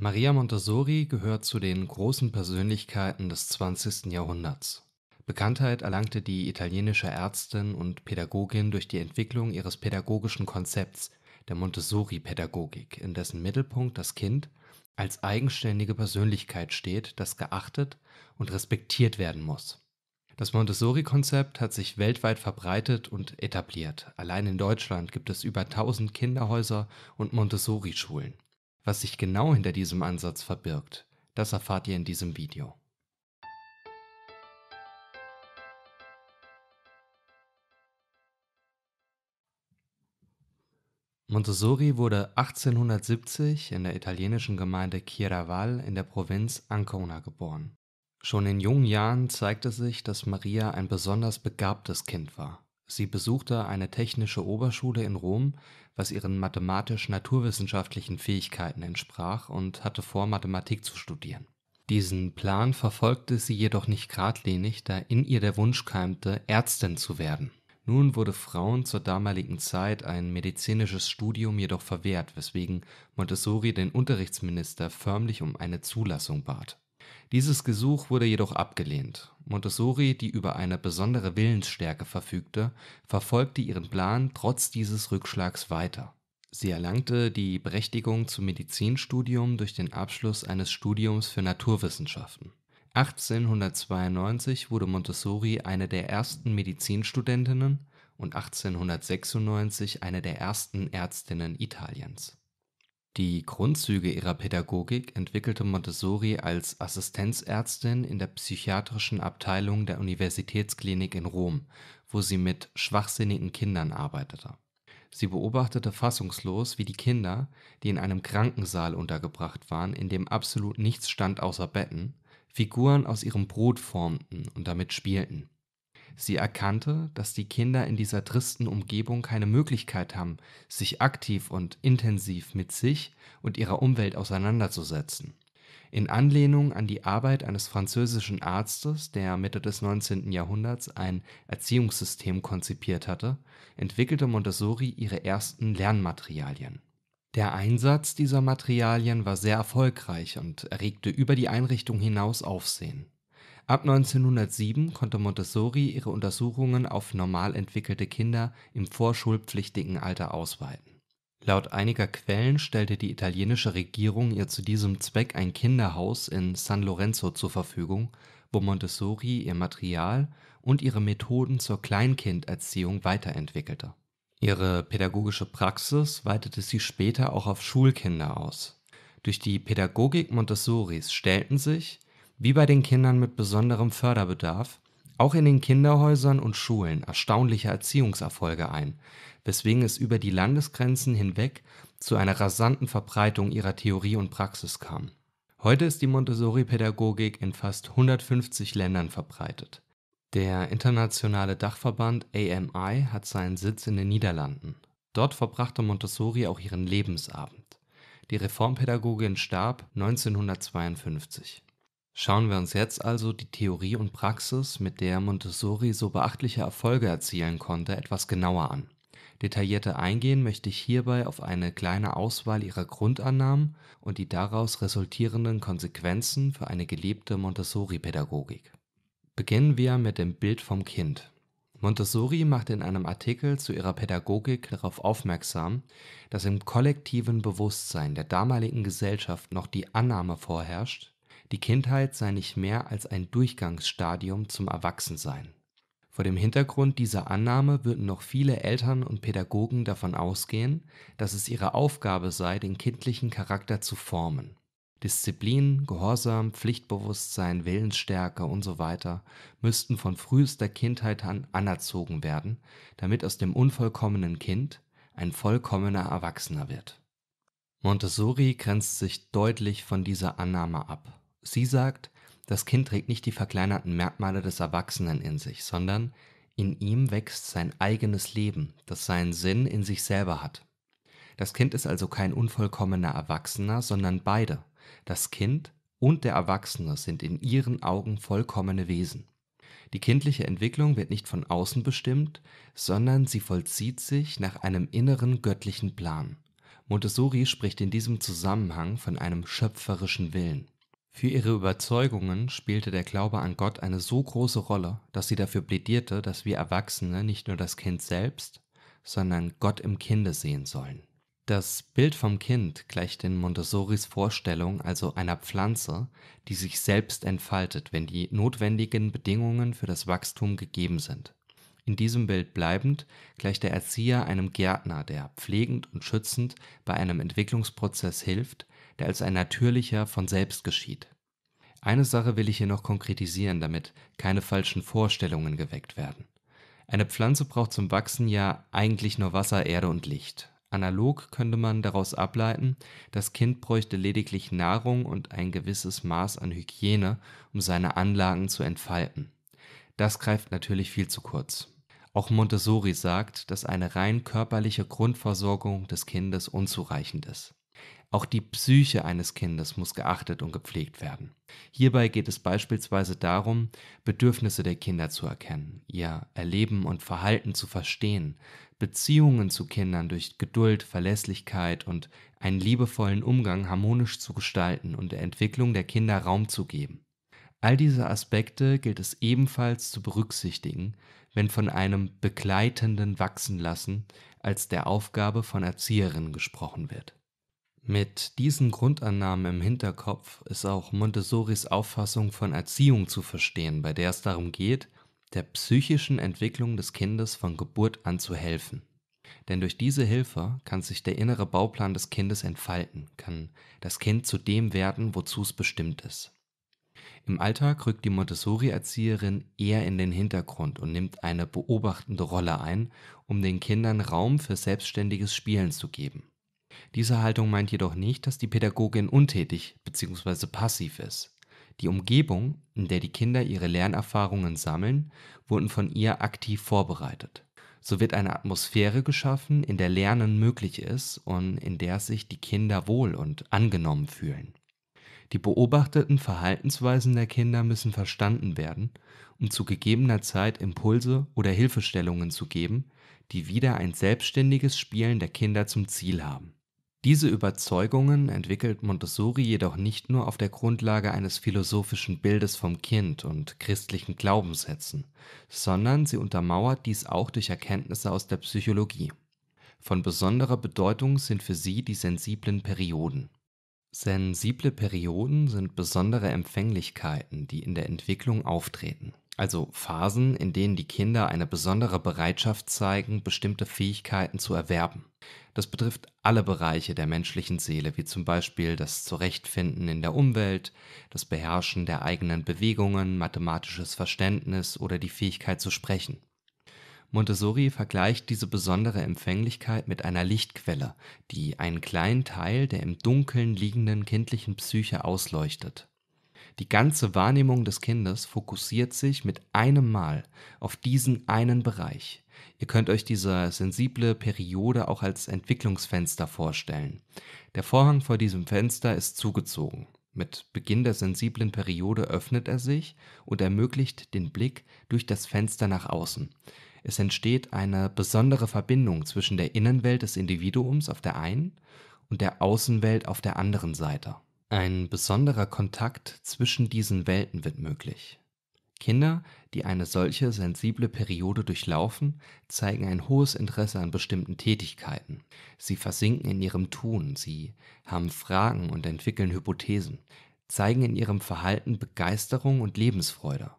Maria Montessori gehört zu den großen Persönlichkeiten des 20. Jahrhunderts. Bekanntheit erlangte die italienische Ärztin und Pädagogin durch die Entwicklung ihres pädagogischen Konzepts, der Montessori-Pädagogik, in dessen Mittelpunkt das Kind als eigenständige Persönlichkeit steht, das geachtet und respektiert werden muss. Das Montessori-Konzept hat sich weltweit verbreitet und etabliert. Allein in Deutschland gibt es über 1000 Kinderhäuser und Montessori-Schulen. Was sich genau hinter diesem Ansatz verbirgt, das erfahrt ihr in diesem Video. Montessori wurde 1870 in der italienischen Gemeinde Chieraval in der Provinz Ancona geboren. Schon in jungen Jahren zeigte sich, dass Maria ein besonders begabtes Kind war. Sie besuchte eine technische Oberschule in Rom, was ihren mathematisch-naturwissenschaftlichen Fähigkeiten entsprach, und hatte vor, Mathematik zu studieren. Diesen Plan verfolgte sie jedoch nicht geradlinig, da in ihr der Wunsch keimte, Ärztin zu werden. Nun wurde Frauen zur damaligen Zeit ein medizinisches Studium jedoch verwehrt, weswegen Montessori den Unterrichtsminister förmlich um eine Zulassung bat dieses Gesuch wurde jedoch abgelehnt. Montessori, die über eine besondere Willensstärke verfügte, verfolgte ihren Plan trotz dieses Rückschlags weiter. Sie erlangte die Berechtigung zum Medizinstudium durch den Abschluss eines Studiums für Naturwissenschaften. 1892 wurde Montessori eine der ersten Medizinstudentinnen und 1896 eine der ersten Ärztinnen Italiens die Grundzüge ihrer Pädagogik entwickelte Montessori als Assistenzärztin in der psychiatrischen Abteilung der Universitätsklinik in Rom, wo sie mit schwachsinnigen Kindern arbeitete. Sie beobachtete fassungslos, wie die Kinder, die in einem Krankensaal untergebracht waren, in dem absolut nichts stand außer Betten, Figuren aus ihrem Brot formten und damit spielten Sie erkannte, dass die Kinder in dieser tristen Umgebung keine Möglichkeit haben, sich aktiv und intensiv mit sich und ihrer Umwelt auseinanderzusetzen. In Anlehnung an die Arbeit eines französischen Arztes, der Mitte des 19. Jahrhunderts ein Erziehungssystem konzipiert hatte, entwickelte Montessori ihre ersten Lernmaterialien. Der Einsatz dieser Materialien war sehr erfolgreich und erregte über die Einrichtung hinaus Aufsehen Ab 1907 konnte Montessori ihre Untersuchungen auf normal entwickelte Kinder im vorschulpflichtigen Alter ausweiten. Laut einiger Quellen stellte die italienische Regierung ihr zu diesem Zweck ein Kinderhaus in San Lorenzo zur Verfügung, wo Montessori ihr Material und ihre Methoden zur Kleinkinderziehung weiterentwickelte. Ihre pädagogische Praxis weitete sie später auch auf Schulkinder aus. Durch die Pädagogik Montessoris stellten sich wie bei den Kindern mit besonderem Förderbedarf, auch in den Kinderhäusern und Schulen erstaunliche Erziehungserfolge ein, weswegen es über die Landesgrenzen hinweg zu einer rasanten Verbreitung ihrer Theorie und Praxis kam. Heute ist die Montessori-Pädagogik in fast 150 Ländern verbreitet. Der internationale Dachverband AMI hat seinen Sitz in den Niederlanden. Dort verbrachte Montessori auch ihren Lebensabend. Die Reformpädagogin starb 1952. Schauen wir uns jetzt also die Theorie und Praxis, mit der Montessori so beachtliche Erfolge erzielen konnte, etwas genauer an. Detaillierter eingehen möchte ich hierbei auf eine kleine Auswahl ihrer Grundannahmen und die daraus resultierenden Konsequenzen für eine gelebte Montessori-Pädagogik. Beginnen wir mit dem Bild vom Kind. Montessori macht in einem Artikel zu ihrer Pädagogik darauf aufmerksam, dass im kollektiven Bewusstsein der damaligen Gesellschaft noch die Annahme vorherrscht, die Kindheit sei nicht mehr als ein Durchgangsstadium zum Erwachsensein. Vor dem Hintergrund dieser Annahme würden noch viele Eltern und Pädagogen davon ausgehen, dass es ihre Aufgabe sei, den kindlichen Charakter zu formen. Disziplin, Gehorsam, Pflichtbewusstsein, Willensstärke usw. müssten von frühester Kindheit an anerzogen werden, damit aus dem unvollkommenen Kind ein vollkommener Erwachsener wird. Montessori grenzt sich deutlich von dieser Annahme ab. Sie sagt, das Kind trägt nicht die verkleinerten Merkmale des Erwachsenen in sich, sondern in ihm wächst sein eigenes Leben, das seinen Sinn in sich selber hat. Das Kind ist also kein unvollkommener Erwachsener, sondern beide. Das Kind und der Erwachsene sind in ihren Augen vollkommene Wesen. Die kindliche Entwicklung wird nicht von außen bestimmt, sondern sie vollzieht sich nach einem inneren göttlichen Plan. Montessori spricht in diesem Zusammenhang von einem schöpferischen Willen. Für ihre Überzeugungen spielte der Glaube an Gott eine so große Rolle, dass sie dafür plädierte, dass wir Erwachsene nicht nur das Kind selbst, sondern Gott im Kinde sehen sollen. Das Bild vom Kind gleicht in Montessoris Vorstellung also einer Pflanze, die sich selbst entfaltet, wenn die notwendigen Bedingungen für das Wachstum gegeben sind. In diesem Bild bleibend gleicht der Erzieher einem Gärtner, der pflegend und schützend bei einem Entwicklungsprozess hilft, der als ein natürlicher von selbst geschieht. Eine Sache will ich hier noch konkretisieren, damit keine falschen Vorstellungen geweckt werden. Eine Pflanze braucht zum Wachsen ja eigentlich nur Wasser, Erde und Licht. Analog könnte man daraus ableiten, das Kind bräuchte lediglich Nahrung und ein gewisses Maß an Hygiene, um seine Anlagen zu entfalten. Das greift natürlich viel zu kurz. Auch Montessori sagt, dass eine rein körperliche Grundversorgung des Kindes unzureichend ist. Auch die Psyche eines Kindes muss geachtet und gepflegt werden. Hierbei geht es beispielsweise darum, Bedürfnisse der Kinder zu erkennen, ihr Erleben und Verhalten zu verstehen, Beziehungen zu Kindern durch Geduld, Verlässlichkeit und einen liebevollen Umgang harmonisch zu gestalten und der Entwicklung der Kinder Raum zu geben. All diese Aspekte gilt es ebenfalls zu berücksichtigen, wenn von einem begleitenden Wachsenlassen als der Aufgabe von Erzieherinnen gesprochen wird. Mit diesen Grundannahmen im Hinterkopf ist auch Montessoris Auffassung von Erziehung zu verstehen, bei der es darum geht, der psychischen Entwicklung des Kindes von Geburt an zu helfen. Denn durch diese Hilfe kann sich der innere Bauplan des Kindes entfalten, kann das Kind zu dem werden, wozu es bestimmt ist. Im Alltag rückt die Montessori-Erzieherin eher in den Hintergrund und nimmt eine beobachtende Rolle ein, um den Kindern Raum für selbstständiges Spielen zu geben. Diese Haltung meint jedoch nicht, dass die Pädagogin untätig bzw. passiv ist. Die Umgebung, in der die Kinder ihre Lernerfahrungen sammeln, wurden von ihr aktiv vorbereitet. So wird eine Atmosphäre geschaffen, in der Lernen möglich ist und in der sich die Kinder wohl und angenommen fühlen. Die beobachteten Verhaltensweisen der Kinder müssen verstanden werden, um zu gegebener Zeit Impulse oder Hilfestellungen zu geben, die wieder ein selbstständiges Spielen der Kinder zum Ziel haben. Diese Überzeugungen entwickelt Montessori jedoch nicht nur auf der Grundlage eines philosophischen Bildes vom Kind und christlichen Glaubenssätzen, sondern sie untermauert dies auch durch Erkenntnisse aus der Psychologie. Von besonderer Bedeutung sind für sie die sensiblen Perioden. Sensible Perioden sind besondere Empfänglichkeiten, die in der Entwicklung auftreten also Phasen, in denen die Kinder eine besondere Bereitschaft zeigen, bestimmte Fähigkeiten zu erwerben. Das betrifft alle Bereiche der menschlichen Seele, wie zum Beispiel das Zurechtfinden in der Umwelt, das Beherrschen der eigenen Bewegungen, mathematisches Verständnis oder die Fähigkeit zu sprechen. Montessori vergleicht diese besondere Empfänglichkeit mit einer Lichtquelle, die einen kleinen Teil der im Dunkeln liegenden kindlichen Psyche ausleuchtet. Die ganze Wahrnehmung des Kindes fokussiert sich mit einem Mal auf diesen einen Bereich. Ihr könnt euch diese sensible Periode auch als Entwicklungsfenster vorstellen. Der Vorhang vor diesem Fenster ist zugezogen. Mit Beginn der sensiblen Periode öffnet er sich und ermöglicht den Blick durch das Fenster nach außen. Es entsteht eine besondere Verbindung zwischen der Innenwelt des Individuums auf der einen und der Außenwelt auf der anderen Seite. Ein besonderer Kontakt zwischen diesen Welten wird möglich. Kinder, die eine solche sensible Periode durchlaufen, zeigen ein hohes Interesse an bestimmten Tätigkeiten. Sie versinken in ihrem Tun, sie haben Fragen und entwickeln Hypothesen, zeigen in ihrem Verhalten Begeisterung und Lebensfreude.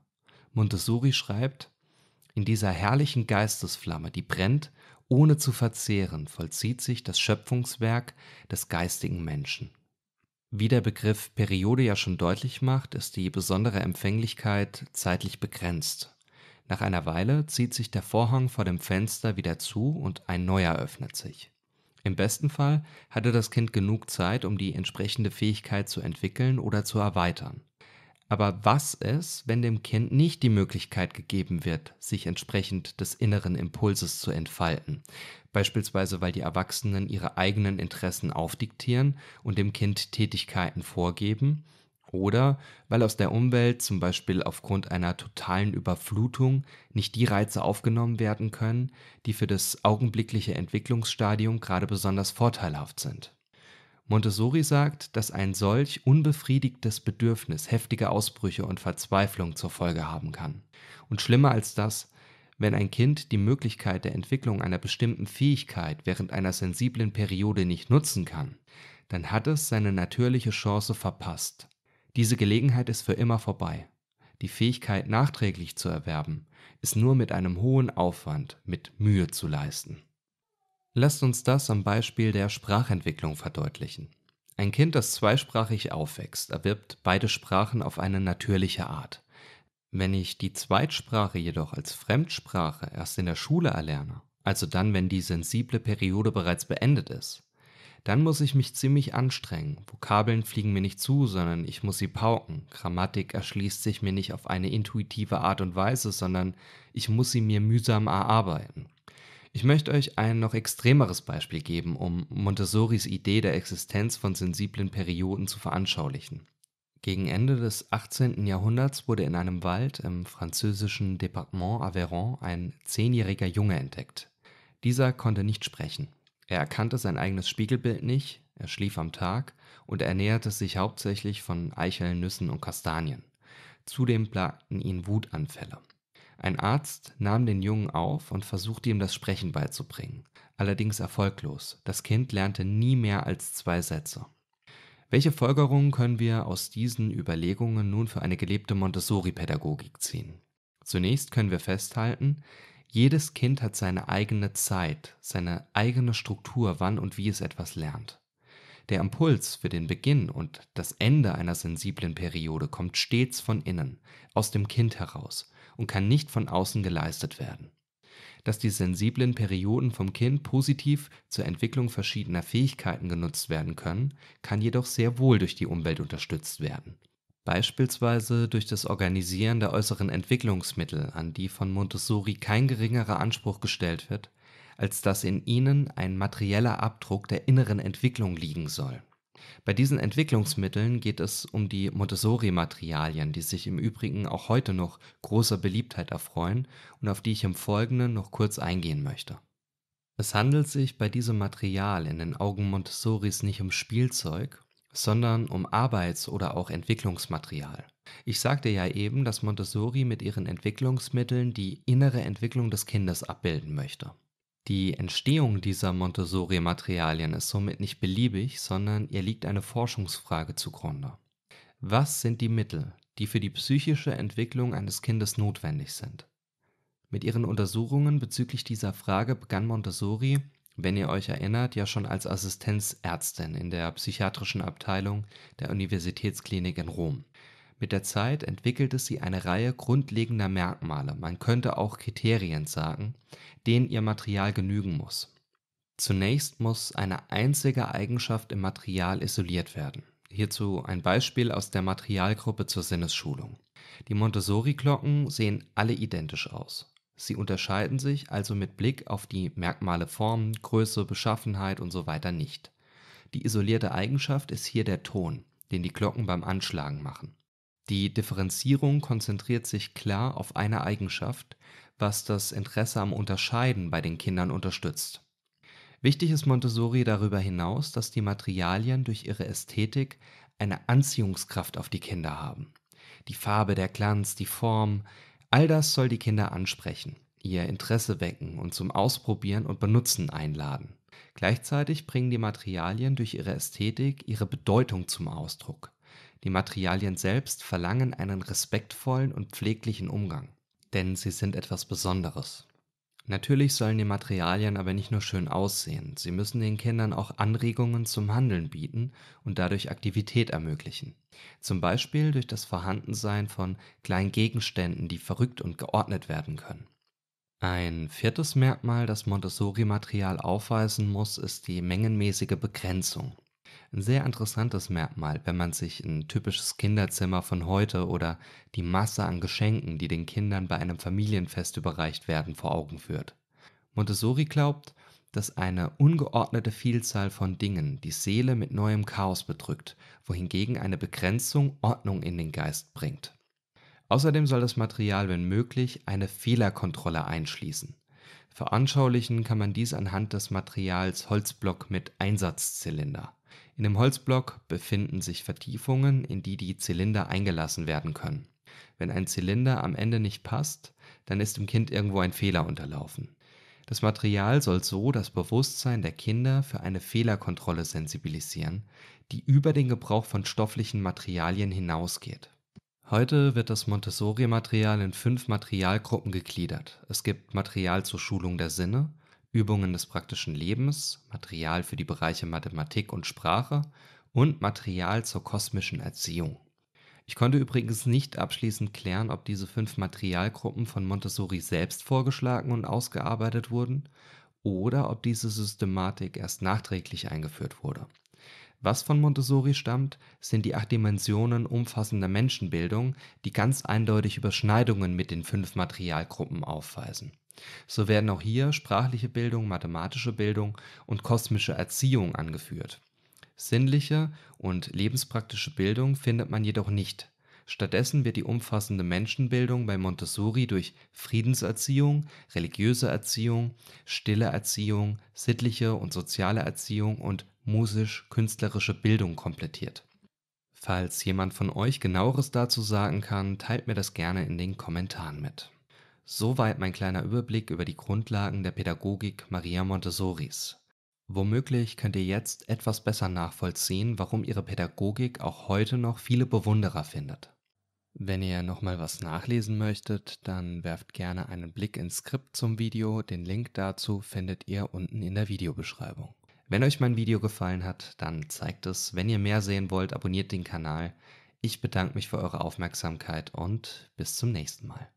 Montessori schreibt, in dieser herrlichen Geistesflamme, die brennt, ohne zu verzehren, vollzieht sich das Schöpfungswerk des geistigen Menschen. Wie der Begriff Periode ja schon deutlich macht, ist die besondere Empfänglichkeit zeitlich begrenzt. Nach einer Weile zieht sich der Vorhang vor dem Fenster wieder zu und ein neuer öffnet sich. Im besten Fall hatte das Kind genug Zeit, um die entsprechende Fähigkeit zu entwickeln oder zu erweitern. Aber was ist, wenn dem Kind nicht die Möglichkeit gegeben wird, sich entsprechend des inneren Impulses zu entfalten? Beispielsweise, weil die Erwachsenen ihre eigenen Interessen aufdiktieren und dem Kind Tätigkeiten vorgeben? Oder weil aus der Umwelt, zum Beispiel aufgrund einer totalen Überflutung, nicht die Reize aufgenommen werden können, die für das augenblickliche Entwicklungsstadium gerade besonders vorteilhaft sind? Montessori sagt, dass ein solch unbefriedigtes Bedürfnis heftige Ausbrüche und Verzweiflung zur Folge haben kann. Und schlimmer als das, wenn ein Kind die Möglichkeit der Entwicklung einer bestimmten Fähigkeit während einer sensiblen Periode nicht nutzen kann, dann hat es seine natürliche Chance verpasst. Diese Gelegenheit ist für immer vorbei. Die Fähigkeit nachträglich zu erwerben, ist nur mit einem hohen Aufwand, mit Mühe zu leisten. Lasst uns das am Beispiel der Sprachentwicklung verdeutlichen. Ein Kind, das zweisprachig aufwächst, erwirbt beide Sprachen auf eine natürliche Art. Wenn ich die Zweitsprache jedoch als Fremdsprache erst in der Schule erlerne, also dann, wenn die sensible Periode bereits beendet ist, dann muss ich mich ziemlich anstrengen. Vokabeln fliegen mir nicht zu, sondern ich muss sie pauken. Grammatik erschließt sich mir nicht auf eine intuitive Art und Weise, sondern ich muss sie mir mühsam erarbeiten. Ich möchte euch ein noch extremeres Beispiel geben, um Montessoris Idee der Existenz von sensiblen Perioden zu veranschaulichen. Gegen Ende des 18. Jahrhunderts wurde in einem Wald im französischen Departement Aveyron ein zehnjähriger Junge entdeckt. Dieser konnte nicht sprechen. Er erkannte sein eigenes Spiegelbild nicht, er schlief am Tag und ernährte sich hauptsächlich von Eicheln, Nüssen und Kastanien. Zudem plagten ihn Wutanfälle. Ein Arzt nahm den Jungen auf und versuchte ihm das Sprechen beizubringen, allerdings erfolglos. Das Kind lernte nie mehr als zwei Sätze. Welche Folgerungen können wir aus diesen Überlegungen nun für eine gelebte Montessori-Pädagogik ziehen? Zunächst können wir festhalten, jedes Kind hat seine eigene Zeit, seine eigene Struktur, wann und wie es etwas lernt. Der Impuls für den Beginn und das Ende einer sensiblen Periode kommt stets von innen, aus dem Kind heraus, und kann nicht von außen geleistet werden. Dass die sensiblen Perioden vom Kind positiv zur Entwicklung verschiedener Fähigkeiten genutzt werden können, kann jedoch sehr wohl durch die Umwelt unterstützt werden. Beispielsweise durch das Organisieren der äußeren Entwicklungsmittel, an die von Montessori kein geringerer Anspruch gestellt wird, als dass in ihnen ein materieller Abdruck der inneren Entwicklung liegen soll bei diesen Entwicklungsmitteln geht es um die Montessori-Materialien, die sich im Übrigen auch heute noch großer Beliebtheit erfreuen und auf die ich im Folgenden noch kurz eingehen möchte. Es handelt sich bei diesem Material in den Augen Montessoris nicht um Spielzeug, sondern um Arbeits- oder auch Entwicklungsmaterial. Ich sagte ja eben, dass Montessori mit ihren Entwicklungsmitteln die innere Entwicklung des Kindes abbilden möchte. Die Entstehung dieser Montessori-Materialien ist somit nicht beliebig, sondern ihr liegt eine Forschungsfrage zugrunde. Was sind die Mittel, die für die psychische Entwicklung eines Kindes notwendig sind? Mit ihren Untersuchungen bezüglich dieser Frage begann Montessori, wenn ihr euch erinnert, ja schon als Assistenzärztin in der psychiatrischen Abteilung der Universitätsklinik in Rom. Mit der Zeit entwickelte sie eine Reihe grundlegender Merkmale, man könnte auch Kriterien sagen, denen ihr Material genügen muss. Zunächst muss eine einzige Eigenschaft im Material isoliert werden. Hierzu ein Beispiel aus der Materialgruppe zur Sinnesschulung. Die Montessori-Glocken sehen alle identisch aus. Sie unterscheiden sich also mit Blick auf die Merkmale Form, Größe, Beschaffenheit und So weiter nicht. Die isolierte Eigenschaft ist hier der Ton, den die Glocken beim Anschlagen machen. Die Differenzierung konzentriert sich klar auf eine Eigenschaft, was das Interesse am Unterscheiden bei den Kindern unterstützt. Wichtig ist Montessori darüber hinaus, dass die Materialien durch ihre Ästhetik eine Anziehungskraft auf die Kinder haben. Die Farbe, der Glanz, die Form, all das soll die Kinder ansprechen, ihr Interesse wecken und zum Ausprobieren und Benutzen einladen. Gleichzeitig bringen die Materialien durch ihre Ästhetik ihre Bedeutung zum Ausdruck. Die Materialien selbst verlangen einen respektvollen und pfleglichen Umgang, denn sie sind etwas Besonderes. Natürlich sollen die Materialien aber nicht nur schön aussehen, sie müssen den Kindern auch Anregungen zum Handeln bieten und dadurch Aktivität ermöglichen. Zum Beispiel durch das Vorhandensein von kleinen Gegenständen, die verrückt und geordnet werden können. Ein viertes Merkmal, das Montessori-Material aufweisen muss, ist die mengenmäßige Begrenzung. Ein sehr interessantes Merkmal, wenn man sich ein typisches Kinderzimmer von heute oder die Masse an Geschenken, die den Kindern bei einem Familienfest überreicht werden, vor Augen führt. Montessori glaubt, dass eine ungeordnete Vielzahl von Dingen die Seele mit neuem Chaos bedrückt, wohingegen eine Begrenzung Ordnung in den Geist bringt. Außerdem soll das Material, wenn möglich, eine Fehlerkontrolle einschließen. Veranschaulichen kann man dies anhand des Materials Holzblock mit Einsatzzylinder. In dem Holzblock befinden sich Vertiefungen, in die die Zylinder eingelassen werden können. Wenn ein Zylinder am Ende nicht passt, dann ist dem Kind irgendwo ein Fehler unterlaufen. Das Material soll so das Bewusstsein der Kinder für eine Fehlerkontrolle sensibilisieren, die über den Gebrauch von stofflichen Materialien hinausgeht. Heute wird das Montessori-Material in fünf Materialgruppen gegliedert. Es gibt Material zur Schulung der Sinne, Übungen des praktischen Lebens, Material für die Bereiche Mathematik und Sprache und Material zur kosmischen Erziehung. Ich konnte übrigens nicht abschließend klären, ob diese fünf Materialgruppen von Montessori selbst vorgeschlagen und ausgearbeitet wurden oder ob diese Systematik erst nachträglich eingeführt wurde. Was von Montessori stammt, sind die acht Dimensionen umfassender Menschenbildung, die ganz eindeutig Überschneidungen mit den fünf Materialgruppen aufweisen. So werden auch hier sprachliche Bildung, mathematische Bildung und kosmische Erziehung angeführt. Sinnliche und lebenspraktische Bildung findet man jedoch nicht. Stattdessen wird die umfassende Menschenbildung bei Montessori durch Friedenserziehung, religiöse Erziehung, stille Erziehung, sittliche und soziale Erziehung und musisch-künstlerische Bildung komplettiert. Falls jemand von euch genaueres dazu sagen kann, teilt mir das gerne in den Kommentaren mit. Soweit mein kleiner Überblick über die Grundlagen der Pädagogik Maria Montessoris. Womöglich könnt ihr jetzt etwas besser nachvollziehen, warum ihre Pädagogik auch heute noch viele Bewunderer findet. Wenn ihr nochmal was nachlesen möchtet, dann werft gerne einen Blick ins Skript zum Video, den Link dazu findet ihr unten in der Videobeschreibung. Wenn euch mein Video gefallen hat, dann zeigt es, wenn ihr mehr sehen wollt, abonniert den Kanal. Ich bedanke mich für eure Aufmerksamkeit und bis zum nächsten Mal.